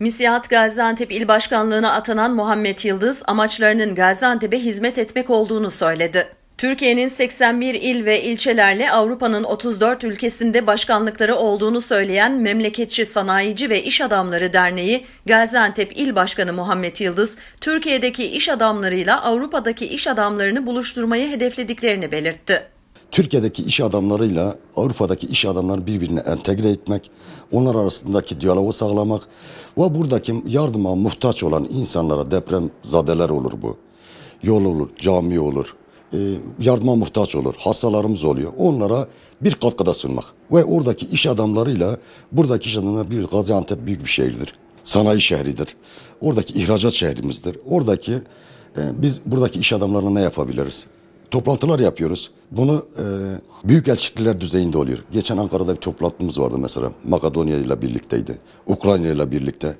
Misihat Gaziantep İl Başkanlığı'na atanan Muhammed Yıldız amaçlarının Gaziantep'e hizmet etmek olduğunu söyledi. Türkiye'nin 81 il ve ilçelerle Avrupa'nın 34 ülkesinde başkanlıkları olduğunu söyleyen Memleketçi Sanayici ve İş Adamları Derneği Gaziantep İl Başkanı Muhammed Yıldız, Türkiye'deki iş adamlarıyla Avrupa'daki iş adamlarını buluşturmayı hedeflediklerini belirtti. Türkiye'deki iş adamlarıyla Avrupa'daki iş adamları birbirine entegre etmek, onlar arasındaki diyalogu sağlamak ve buradaki yardıma muhtaç olan insanlara deprem zadeler olur bu. Yol olur, cami olur, e, yardıma muhtaç olur, hastalarımız oluyor. Onlara bir katkıda sunmak ve oradaki iş adamlarıyla buradaki iş adamları büyük Gaziantep büyük bir şehirdir. Sanayi şehridir. Oradaki ihracat şehrimizdir. Oradaki e, biz buradaki iş adamlarına ne yapabiliriz? toplantılar yapıyoruz. Bunu e, büyük elçilikler düzeyinde oluyor. Geçen Ankara'da bir toplantımız vardı mesela. Makedonya ile birlikteydi. Ukrayna ile birlikte.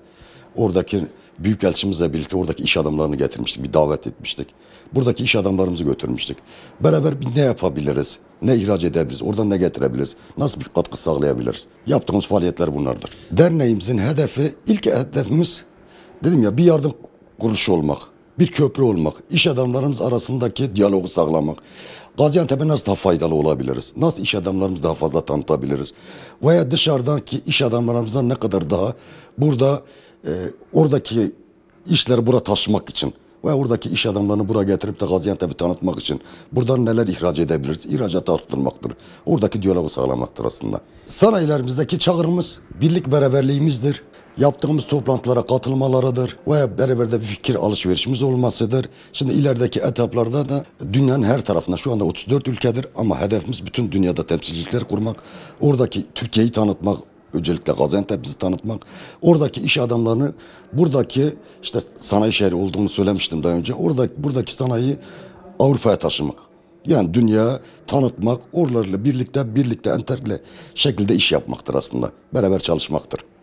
Oradaki büyük elçimizle birlikte oradaki iş adamlarını getirmiştik. Bir davet etmiştik. Buradaki iş adamlarımızı götürmüştük. Beraber bir ne yapabiliriz? Ne ihraç edebiliriz? Oradan ne getirebiliriz? Nasıl bir katkı sağlayabiliriz? Yaptığımız faaliyetler bunlardır. Derneğimizin hedefi, ilk hedefimiz dedim ya bir yardım kuruluşu olmak bir köprü olmak, iş adamlarımız arasındaki diyalogu sağlamak. Gaziantep'e nasıl daha faydalı olabiliriz? Nasıl iş adamlarımızı daha fazla tanıtabiliriz? Veya dışarıdaki iş adamlarımızdan ne kadar daha burada e, oradaki işleri buraya taşımak için ve oradaki iş adamlarını buraya getirip de Gaziantep'i tanıtmak için buradan neler ihraç edebiliriz? İhracatı arttırmaktır. Oradaki diyalogu sağlamaktır aslında. Sanayilerimizdeki çağrımız birlik beraberliğimizdir yaptığımız toplantılara katılmalarıdır ve hep beraber de bir fikir alışverişimiz olmasıdır. Şimdi ilerideki etaplarda da dünyanın her tarafına şu anda 34 ülkedir ama hedefimiz bütün dünyada temsilcilikler kurmak, oradaki Türkiye'yi tanıtmak, öncelikle Gaziantep tanıtmak. Oradaki iş adamlarını buradaki işte sanayi şehri olduğunu söylemiştim daha önce. Oradaki buradaki sanayi Avrupa'ya taşımak. Yani dünya tanıtmak, oralarla birlikte birlikte entegre şekilde iş yapmaktır aslında. Beraber çalışmaktır.